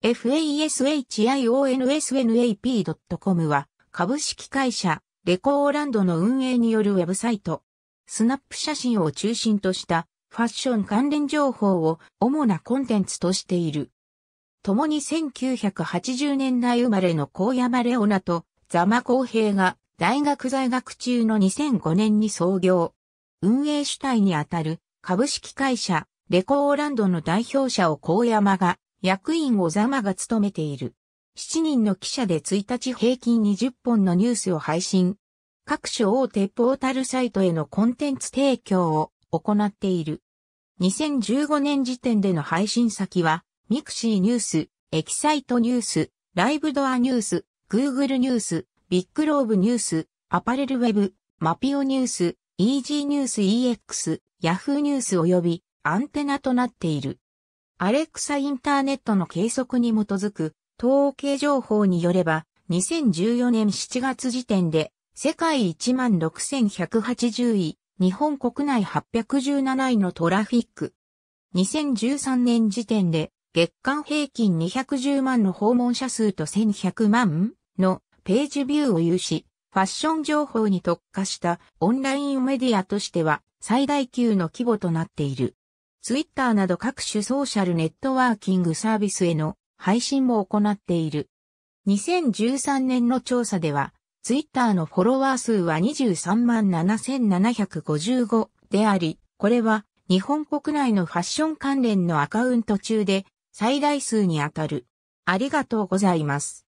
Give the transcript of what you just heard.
f a s s i o n s n a p c o m は株式会社レコーランドの運営によるウェブサイト。スナップ写真を中心としたファッション関連情報を主なコンテンツとしている。共に1980年代生まれの高山レオナとザマ公平が大学在学中の2005年に創業。運営主体にあたる株式会社レコーランドの代表者を高山が役員をざまが務めている。7人の記者で1日平均20本のニュースを配信。各種大手ポータルサイトへのコンテンツ提供を行っている。2015年時点での配信先は、ミクシーニュース、エキサイトニュース、ライブドアニュース、グーグルニュース、ビッグローブニュース、アパレルウェブ、マピオニュース、イージーニュース EX、ヤフーニュース及びアンテナとなっている。アレクサインターネットの計測に基づく統計情報によれば、2014年7月時点で、世界16,180位、日本国内817位のトラフィック。2013年時点で、月間平均210万の訪問者数と1100万のページビューを有し、ファッション情報に特化したオンラインメディアとしては最大級の規模となっている。ツイッターなど各種ソーシャルネットワーキングサービスへの配信も行っている。2013年の調査では、ツイッターのフォロワー数は23万7755であり、これは日本国内のファッション関連のアカウント中で最大数にあたる。ありがとうございます。